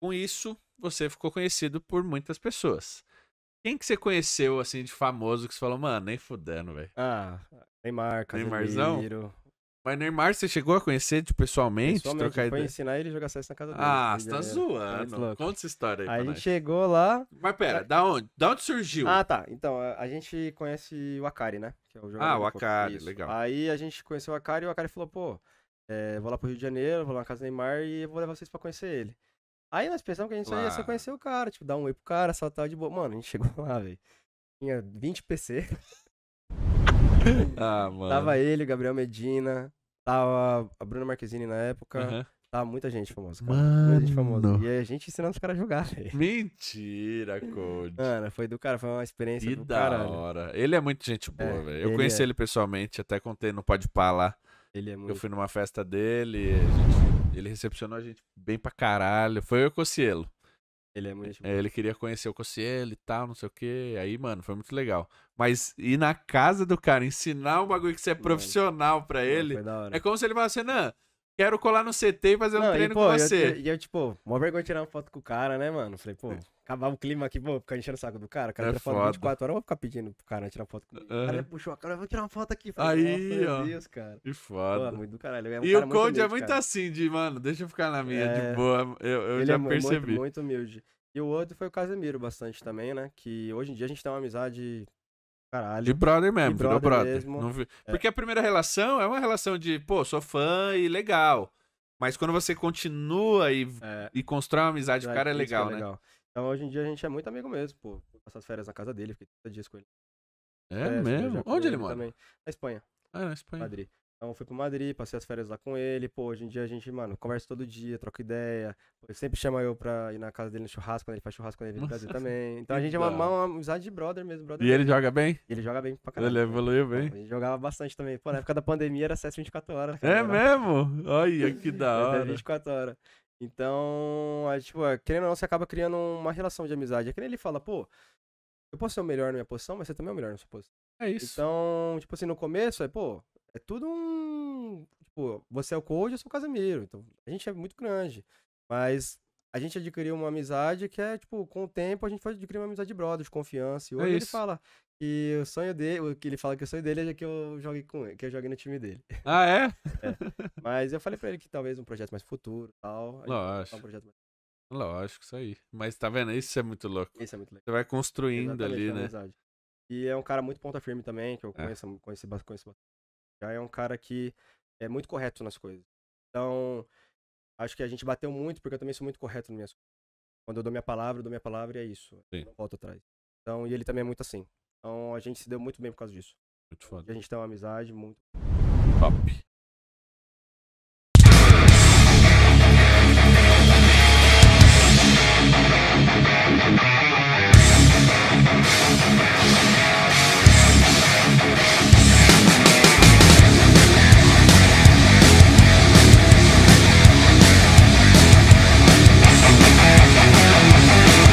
Com isso, você ficou conhecido por muitas pessoas. Quem que você conheceu, assim, de famoso, que você falou, mano, nem fudendo, velho? Ah, Neymar, Neymarzão? Mas Neymar, você chegou a conhecer tipo, pessoalmente? Pessoalmente, trocar foi ensinar ele a jogar CS na casa dele. Ah, você tá zoando. Conta essa história aí Aí gente nós. chegou lá... Mas pera, da onde, da onde surgiu? Ah, tá. Então, a gente conhece o Akari, né? Que é o jogador Ah, o Akari, Isso. legal. Aí a gente conheceu o Akari e o Akari falou, pô, é, vou lá pro Rio de Janeiro, vou lá na casa do Neymar e vou levar vocês pra conhecer ele. Aí nós pensamos que a gente claro. só ia só conhecer o cara, tipo, dar um oi pro cara, só tava de boa. Mano, a gente chegou lá, velho. Tinha 20 PC. ah, mano. Tava ele, Gabriel Medina, tava a Bruna Marquezine na época. Uhum. muita gente famosa, cara. Mano. Muita gente famosa. E a gente ensinando os caras a jogar, velho. Mentira, Code. Mano, foi do cara, foi uma experiência que do da caralho. hora. Ele é muito gente boa, é, velho. Eu conheci é... ele pessoalmente, até contei no Pode Pá lá. Ele é muito... Eu fui numa festa dele, a gente ele recepcionou a gente bem pra caralho. Foi eu o Cocielo. Ele é muito. É, ele queria conhecer o Cocielo e tal, não sei o quê. Aí, mano, foi muito legal. Mas ir na casa do cara, ensinar um bagulho que você é profissional pra ele. É como se ele falasse, não. Quero colar no CT e fazer um treino e, pô, com você. E eu, eu, tipo, uma vergonha tirar uma foto com o cara, né, mano? Falei, pô, acabava o clima aqui, pô, ficar enchendo o saco do cara. O cara é tira foda. 24 horas, eu vou ficar pedindo pro cara tirar foto comigo. Uhum. O cara puxou a cara, eu vou tirar uma foto aqui. Falei, Aí, ó. Deus, cara. Que foda. Pô, muito do caralho. É um e cara o Conde é muito cara. assim, de, mano, deixa eu ficar na minha, é... de boa. Eu, eu Ele já é percebi. Muito, muito humilde. E o outro foi o Casemiro bastante também, né? Que hoje em dia a gente tem uma amizade Caralho. De brother mesmo, de brother, brother. Mesmo. Não... É. Porque a primeira relação é uma relação de, pô, sou fã e legal. Mas quando você continua e, é. e constrói uma amizade, o cara é legal, é legal, né? Então hoje em dia a gente é muito amigo mesmo, pô. passar as férias na casa dele, fiquei 30 dias com ele. É, é mesmo? Onde ele, ele mora? Também. Na Espanha. Ah, na Espanha. Madrid. Então fui pro Madrid, passei as férias lá com ele. Pô, hoje em dia a gente, mano, conversa todo dia, troca ideia. Ele sempre chama eu pra ir na casa dele no churrasco, quando ele faz churrasco quando ele vem no Brasil também. Então a gente é uma, uma, amizade de brother mesmo, brother. E ele joga bem? Ele joga bem pra caralho. Ele evoluiu bem. Ele jogava bastante também. Pô, na época da pandemia era acesso 24 horas. Tá é mesmo? Olha que da é, hora. Era 24 horas. Então, a, tipo, é, querendo ou não, você acaba criando uma relação de amizade. É que ele fala, pô, eu posso ser o melhor na minha posição, mas você também é o melhor na sua posição. É isso. Então, tipo assim, no começo, é, pô, é tudo um. Tipo, você é o Cold, eu sou o Casemiro. Então, a gente é muito grande. Mas a gente adquiriu uma amizade que é, tipo, com o tempo a gente foi adquirir uma amizade de brother, de confiança. E é hoje é ele fala que o sonho dele, que ele fala que o sonho dele é que eu jogue com ele, que eu jogue no time dele. Ah, é? é. Mas eu falei pra ele que talvez um projeto mais futuro e tal. Lógico. Um projeto mais... Lógico, isso aí. Mas tá vendo? Isso é muito louco. Isso é muito louco. Você vai construindo Exatamente, ali, é né? Amizade. E é um cara muito ponta firme também, que eu é. conheço, conheço, conheço bastante. Já é um cara que é muito correto nas coisas. Então, acho que a gente bateu muito, porque eu também sou muito correto nas minhas coisas. Quando eu dou minha palavra, eu dou minha palavra e é isso. Sim. não volto atrás. Então, e ele também é muito assim. Então, a gente se deu muito bem por causa disso. Muito foda. E a gente tem uma amizade muito. Top.